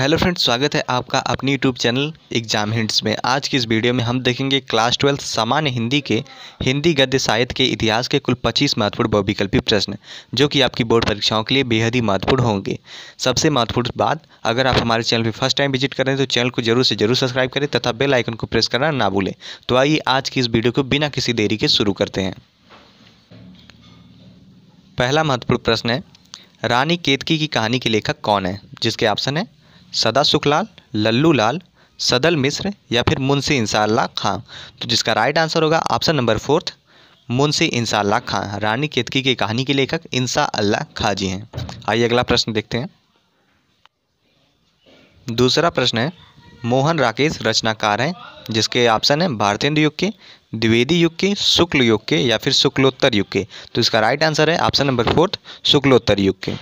hello friends स्वागत है आपका अपनी यूट्यूब चैनल एग्जाम हिंट्स में आज की इस वीडियो में हम देखेंगे क्लास ट्वेल्थ सामान्य हिंदी के हिंदी गद्य साहित्य के इतिहास के कुल 25 महत्वपूर्ण बहुविकल्पी प्रश्न जो कि आपकी बोर्ड परीक्षाओं के लिए बेहद ही महत्वपूर्ण होंगे सबसे महत्वपूर्ण बात अगर आप हमारे चैनल पर फर्स्ट टाइम विजिट करें तो चैनल को जरूर से जरूर सब्सक्राइब करें तथा बेल आइकन को प्रेस करना ना भूलें तो आइए आज की इस वीडियो को बिना किसी देरी के शुरू करते हैं पहला महत्वपूर्ण प्रश्न है रानी केतकी की कहानी के लेखक कौन है जिसके ऑप्शन है सदा सुखलाल लल्लू लाल सदल मिश्र या फिर मुंशी इंशाला खां तो जिसका राइट आंसर होगा option number fourth Munshi Inshallah Khan Rani Ketaki की कहानी के लेखक इंसा अल्लाह खां जी हैं आइए अगला प्रश्न देखते हैं दूसरा प्रश्न है मोहन राकेश रचनाकार हैं जिसके ऑप्शन हैं भारतेंद्र युग के द्विवेदी युग के शुक्ल युग के या फिर शुक्लोत्तर युग के तो इसका राइट आंसर है ऑप्शन नंबर फोर्थ शुक्लोत्तर युग के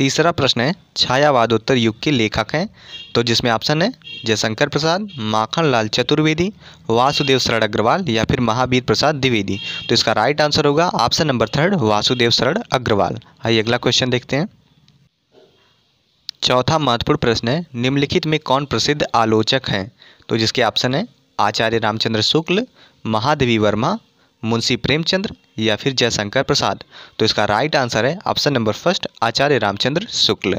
तीसरा प्रश्न है छायावादोत्तर युग के लेखक हैं तो जिसमें ऑप्शन है जयशंकर प्रसाद माखन लाल चतुर्वेदी वासुदेव शरण अग्रवाल या फिर महावीर प्रसाद द्विवेदी तो इसका राइट आंसर होगा option number third Vasudev Sharan Agrawal आइए अगला क्वेश्चन देखते हैं चौथा महत्वपूर्ण प्रश्न है निम्नलिखित में कौन प्रसिद्ध आलोचक हैं तो जिसके ऑप्शन है आचार्य रामचंद्र शुक्ल महादेवी वर्मा मुंशी प्रेमचंद्र या फिर जयशंकर प्रसाद तो इसका राइट आंसर है option number first Acharya Ramchandra Shukla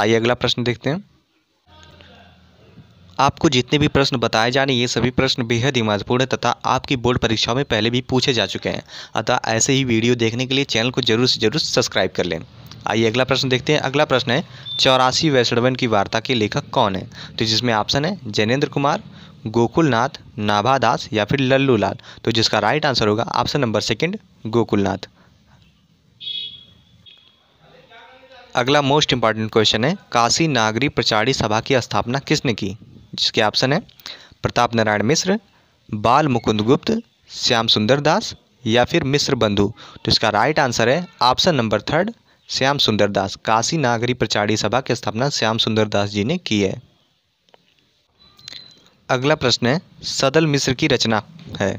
आइए अगला प्रश्न देखते हैं आपको जितने भी प्रश्न बताए जाने ये सभी प्रश्न बेहद ही महत्वपूर्ण है तथा आपकी बोर्ड परीक्षाओं में पहले भी पूछे जा चुके हैं अतः ऐसे ही वीडियो देखने के लिए चैनल को जरूर से जरूर सब्सक्राइब कर लें आइए अगला प्रश्न देखते हैं अगला प्रश्न है चौरासी वैष्णवन की वार्ता के लेखक कौन है तो जिसमें ऑप्शन है जैनेन्द्र कुमार गोकुलनाथ नाभादास या फिर लल्लू लाल तो जिसका राइट आंसर होगा ऑप्शन नंबर सेकंड गोकुलनाथ अगला मोस्ट इंपॉर्टेंट क्वेश्चन है काशी नागरी प्रचारी सभा की स्थापना किसने की जिसके ऑप्शन है प्रताप नारायण मिश्र बाल मुकुंद गुप्त श्याम सुंदर दास या फिर मिश्र बंधु तो इसका राइट आंसर है option number third Shyam Sundar Das Kashi नागरी प्रचारी सभा की स्थापना श्याम सुंदर दास जी ने की है अगला प्रश्न है सदल मिश्र की रचना है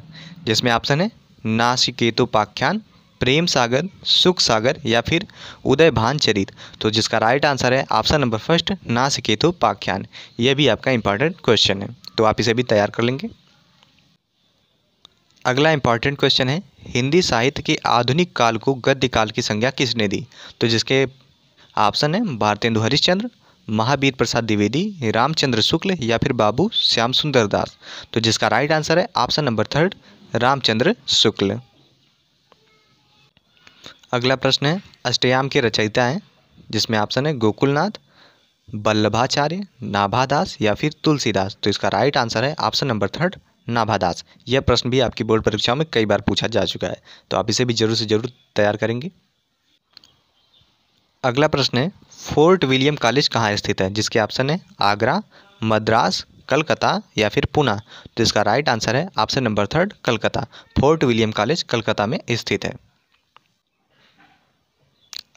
जिसमें ऑप्शन है नासिकेतुपाख्यान प्रेम सागर सुख सागर या फिर उदय भान चरित तो जिसका राइट आंसर है ऑप्शन नंबर फर्स्ट नासिकेतुपाख्यान यह भी आपका इंपॉर्टेंट क्वेश्चन है तो आप इसे भी तैयार कर लेंगे अगला इंपॉर्टेंट क्वेश्चन है हिंदी साहित्य के आधुनिक काल को गद्य काल की संज्ञा किसने दी तो जिसके ऑप्शन है भारतेंदु हरिश्चंद्र महावीर प्रसाद द्विवेदी रामचंद्र शुक्ल या फिर बाबू श्याम सुंदर दास तो जिसका राइट आंसर है option number third Ramchandra Shukla अगला प्रश्न है अष्टयाम के रचयिता हैं जिसमें ऑप्शन है गोकुलनाथ बल्लभाचार्य नाभादास या फिर तुलसीदास तो इसका राइट आंसर है ऑप्शन नंबर थर्ड नाभादास यह प्रश्न भी आपकी बोर्ड परीक्षाओं में कई बार पूछा जा चुका है तो आप इसे भी जरूर से जरूर तैयार करेंगे अगला प्रश्न है फोर्ट विलियम कॉलेज कहाँ स्थित है जिसके ऑप्शन है आगरा मद्रास कलकत्ता या फिर पुणे तो इसका राइट आंसर है option number third Calcutta Fort William College Calcutta में स्थित है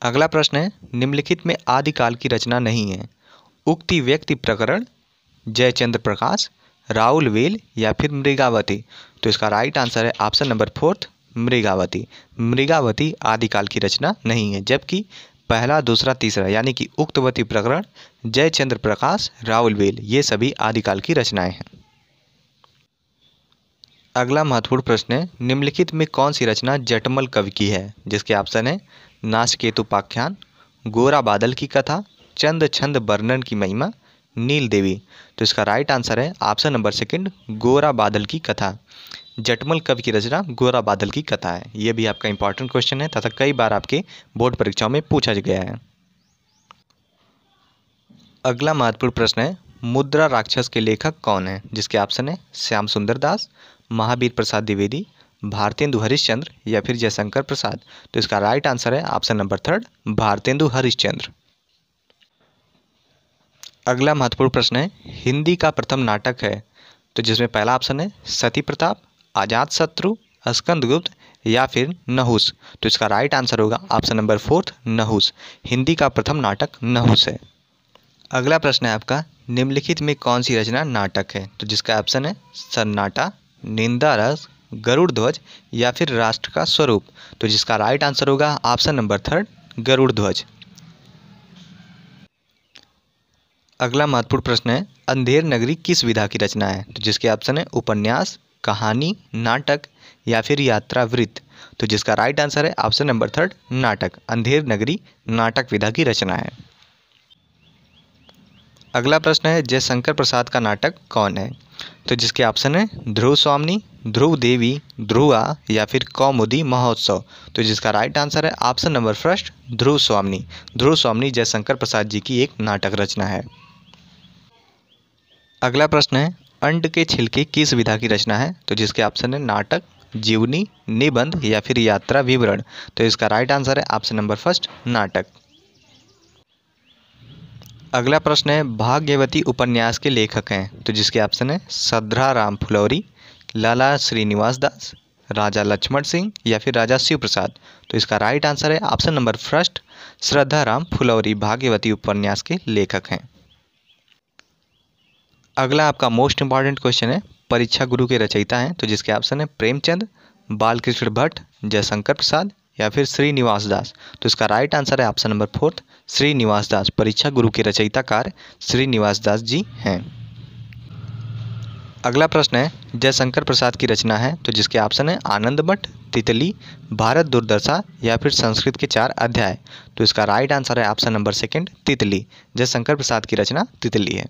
अगला प्रश्न है निम्नलिखित में आदिकाल की रचना नहीं है उक्ति व्यक्ति प्रकरण जयचंद्र प्रकाश राहुल वेल या फिर मृगावती तो इसका राइट आंसर है option number fourth Mrigavati Mrigavati आदिकाल की रचना नहीं है जबकि पहला दूसरा तीसरा यानी कि उक्तवती प्रकरण जयचंद्र प्रकाश राहुल वेल ये सभी आदिकाल की रचनाएं हैं अगला महत्वपूर्ण प्रश्न है निम्नलिखित में कौन सी रचना जटमल कवि की है जिसके ऑप्शन है नाचकेतुपाख्यान गोरा बादल की कथा चंद छंद वर्णन की महिमा नील देवी तो इसका राइट आंसर है option number second Gora Badal की कथा जटमल कवि की रचना गोरा बादल की कथा है यह भी आपका इंपॉर्टेंट क्वेश्चन है तथा कई बार आपके बोर्ड परीक्षाओं में पूछा गया है अगला महत्वपूर्ण प्रश्न है मुद्रा राक्षस के लेखक कौन है जिसके ऑप्शन है श्याम सुंदर दास महावीर प्रसाद द्विवेदी भारतेंदु हरिश्चंद्र या फिर जयशंकर प्रसाद तो इसका राइट आंसर है option number third Bharatendu Harishchandra अगला महत्वपूर्ण प्रश्न है हिंदी का प्रथम नाटक है तो जिसमें पहला ऑप्शन है सती प्रताप आजाद शत्रु स्कंदगुप्त या फिर नहुस तो इसका राइट आंसर होगा option number fourth Nahush Hindi का प्रथम नाटक नहुस है अगला प्रश्न है आपका निम्नलिखित में कौन सी रचना नाटक है तो जिसका ऑप्शन है सन्नाटा निंदा रस गरुड़ ध्वज या फिर राष्ट्र का स्वरूप तो जिसका राइट आंसर होगा option number third Garud Dhwaj अगला महत्वपूर्ण प्रश्न है अंधेर नगरी किस विधा की रचना है तो जिसके ऑप्शन है उपन्यास कहानी नाटक या फिर यात्रा वृत्त तो जिसका राइट आंसर है ऑप्शन नंबर थर्ड नाटक अंधेर नगरी नाटक विधा की रचना है अगला प्रश्न है जयशंकर प्रसाद का नाटक कौन है तो जिसके ऑप्शन है ध्रुव स्वामी ध्रुव देवी ध्रुवा या फिर कौमुदी महोत्सव तो जिसका राइट आंसर है option number first Dhruv Swami Dhruv Swami Jaishankar Prasad ji की एक नाटक रचना है अगला प्रश्न है अंड के छिलके किस विधा की रचना है तो जिसके ऑप्शन है नाटक जीवनी निबंध या फिर यात्रा विवरण तो इसका राइट आंसर है ऑप्शन नंबर फर्स्ट नाटक अगला प्रश्न है भाग्यवती उपन्यास के लेखक हैं तो जिसके ऑप्शन है सद्रा राम फुलौरी लाला श्रीनिवास दास राजा लक्ष्मण सिंह या फिर राजा शिव प्रसाद तो इसका राइट आंसर है option number first Shraddha Ram Phillauri Bhagyavati उपन्यास के लेखक हैं अगला आपका मोस्ट इंपॉर्टेंट क्वेश्चन है परीक्षा गुरु के रचयिता हैं तो जिसके ऑप्शन है प्रेमचंद बालकृष्ण भट्ट जयशंकर प्रसाद या फिर श्रीनिवास दास तो इसका राइट आंसर है option number fourth Shrinivas Das Pariksha Guru के रचयिताकार श्रीनिवास दास जी हैं अगला प्रश्न है जयशंकर प्रसाद की रचना है तो जिसके ऑप्शन है आनंद मठ तितली भारत दुर्दशा या फिर संस्कृत के चार अध्याय तो इसका राइट आंसर है option number second Titli Jaishankar प्रसाद की रचना तितली है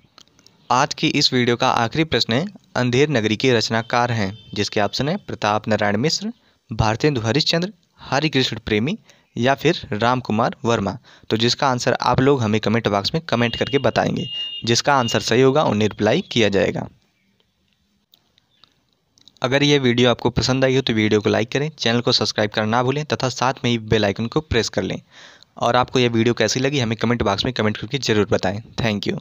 आज की इस वीडियो का आखिरी प्रश्न है अंधेर नगरी के रचनाकार हैं जिसके ऑप्शन है प्रताप नारायण मिश्र भारतेंदु हरिश्चंद्र हरिकृष्ण प्रेमी या फिर राम कुमार वर्मा तो जिसका आंसर आप लोग हमें कमेंट बॉक्स में कमेंट करके बताएंगे जिसका आंसर सही होगा उन्हें रिप्लाई किया जाएगा अगर यह वीडियो आपको पसंद आई हो तो वीडियो को लाइक करें चैनल को सब्सक्राइब करना ना भूलें तथा साथ में ही बेल आइकन को प्रेस कर लें और आपको यह वीडियो कैसी लगी हमें कमेंट बॉक्स में कमेंट करके ज़रूर बताएं थैंक यू